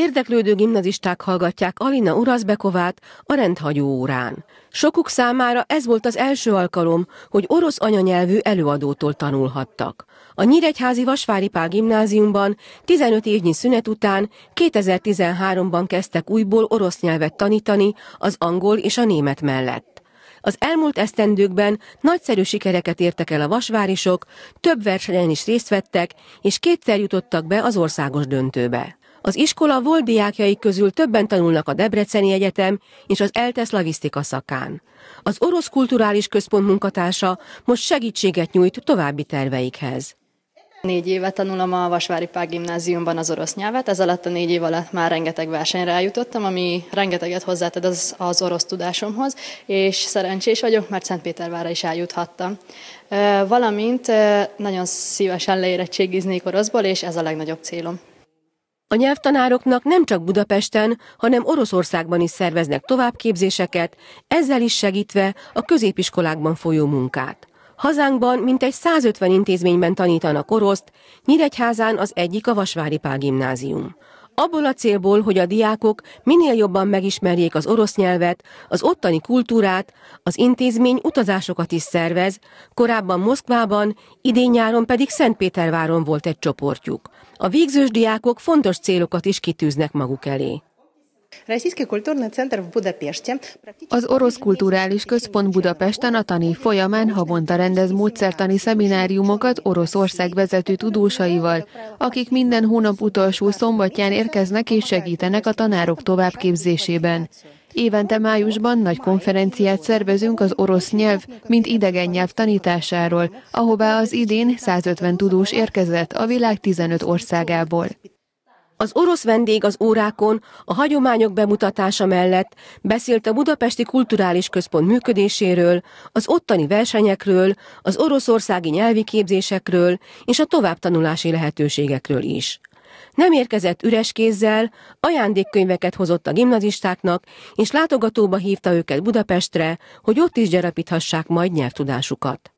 Érdeklődő gimnazisták hallgatják Alina Urazbekovát a rendhagyó órán. Sokuk számára ez volt az első alkalom, hogy orosz anyanyelvű előadótól tanulhattak. A Nyíregyházi Vasvári Pál gimnáziumban 15 évnyi szünet után 2013-ban kezdtek újból orosz nyelvet tanítani az angol és a német mellett. Az elmúlt esztendőkben nagyszerű sikereket értek el a vasvárisok, több versenyen is részt vettek, és kétszer jutottak be az országos döntőbe. Az iskola volt diákjai közül többen tanulnak a Debreceni Egyetem és az Eltesz szlavisztika szakán. Az Orosz Kulturális Központ munkatársa most segítséget nyújt további terveikhez. Négy éve tanulom a Vasvári Pál gimnáziumban az orosz nyelvet, ez alatt a négy év alatt már rengeteg versenyre eljutottam, ami rengeteget hozzáted az, az orosz tudásomhoz, és szerencsés vagyok, mert Szentpétervára is eljuthattam. Valamint nagyon szívesen leérettségiznék oroszból, és ez a legnagyobb célom. A nyelvtanároknak nem csak Budapesten, hanem Oroszországban is szerveznek továbbképzéseket, ezzel is segítve a középiskolákban folyó munkát. Hazánkban mintegy 150 intézményben tanítanak oroszt, Nyíregyházán az egyik a Vasvári Pál gimnázium. Abból a célból, hogy a diákok minél jobban megismerjék az orosz nyelvet, az ottani kultúrát, az intézmény utazásokat is szervez, korábban Moszkvában, idén nyáron pedig Szentpéterváron volt egy csoportjuk. A végzős diákok fontos célokat is kitűznek maguk elé. Az Orosz Kulturális Központ Budapesten a tanév folyamán havonta rendez módszertani szemináriumokat Oroszország vezető tudósaival, akik minden hónap utolsó szombatján érkeznek és segítenek a tanárok továbbképzésében. Évente májusban nagy konferenciát szervezünk az orosz nyelv, mint idegen nyelv tanításáról, ahová az idén 150 tudós érkezett a világ 15 országából. Az orosz vendég az órákon a hagyományok bemutatása mellett beszélt a Budapesti Kulturális Központ működéséről, az ottani versenyekről, az oroszországi nyelvi képzésekről és a továbbtanulási lehetőségekről is. Nem érkezett üres kézzel, ajándékkönyveket hozott a gimnazistáknak, és látogatóba hívta őket Budapestre, hogy ott is gyarapíthassák majd nyelvtudásukat.